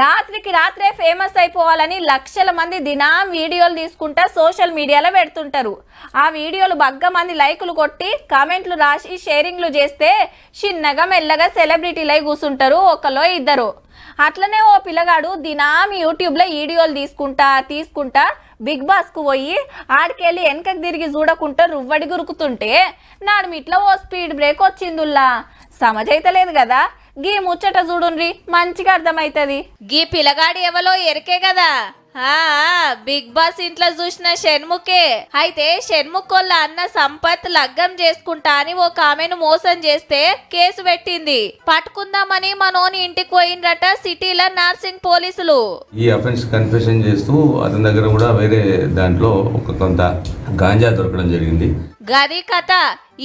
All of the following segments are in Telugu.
రాత్రికి రాత్రే ఫేమస్ అయిపోవాలని లక్షల మంది దినా వీడియోలు తీసుకుంటా సోషల్ మీడియాలో పెడుతుంటారు ఆ వీడియోలు బగ్గ మంది లైకులు కొట్టి కామెంట్లు రాసి షేరింగ్లు చేస్తే చిన్నగా మెల్లగా సెలబ్రిటీలై కూర్చుంటారు ఒకలో ఇద్దరు అట్లనే ఓ పిల్లగాడు దినాం యూట్యూబ్లో వీడియోలు తీసుకుంటా తీసుకుంటా బిగ్ బాస్కు పోయి ఆడికెళ్ళి వెనకకి తిరిగి చూడకుండా రువ్వడి గురుకుతుంటే నాడు మీట్లో ఓ స్పీడ్ బ్రేక్ వచ్చిందుల్లా సమజైతలేదు కదా గీ ముచ్చట చూడుండ్రి మంచిగా అర్థమైతుంది గీ పిలగాడి ఎవలో ఎరికే కదా బిగ్ బాస్ ఇంట్లో చూసిన షణ్ముఖే అయితే షణ్ముఖ్ వాళ్ళ అన్న సంపత్ లగ్గం చేసుకుంటా అని ఓ ఆమెను మోసం చేస్తే కేసు పెట్టింది పట్టుకుందామని మనోని ఇంటికి పోయిండ్రట సిటీలో నర్సింగ్ పోలీసులు ఈ అఫెన్స్ కన్ఫ్యూషన్ చేస్తూ అతని దగ్గర కూడా వేరే దాంట్లో ఒక కొంత గాంజా దొరకడం జరిగింది గది కథ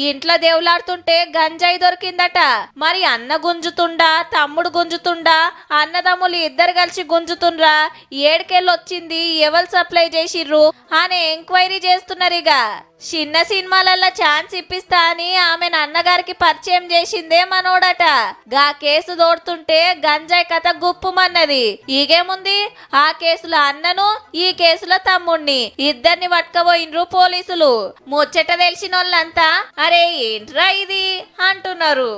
ఇంట్లో దేవులాడుతుంటే గంజాయి దొరికిందట మరి అన్న గుంజుతుండా తమ్ముడు గుంజుతుండా అన్నదమ్ములు ఇద్దరు కలిసి గుంజుతుండ్రా ఏడుకెళ్ళొచ్చింది ఎవరు సప్లై చేసిర్రు అని ఎంక్వైరీ చేస్తున్నారు చిన్న సినిమాలలో ఛాన్స్ ఇప్పిస్తా అని ఆమె నాన్నగారికి పరిచయం చేసిందే మనోడట గా కేసు దోడుతుంటే గంజాయి కథ గుప్పుమన్నది ఈగేముంది ఆ కేసులో అన్నను ఈ కేసులో తమ్ముణ్ణి ఇద్దరిని పట్టుకపోయినరు పోలీసులు ముచ్చట తెలిసిన వాళ్ళంతా అరే ఏంట్రా ఇది అంటున్నారు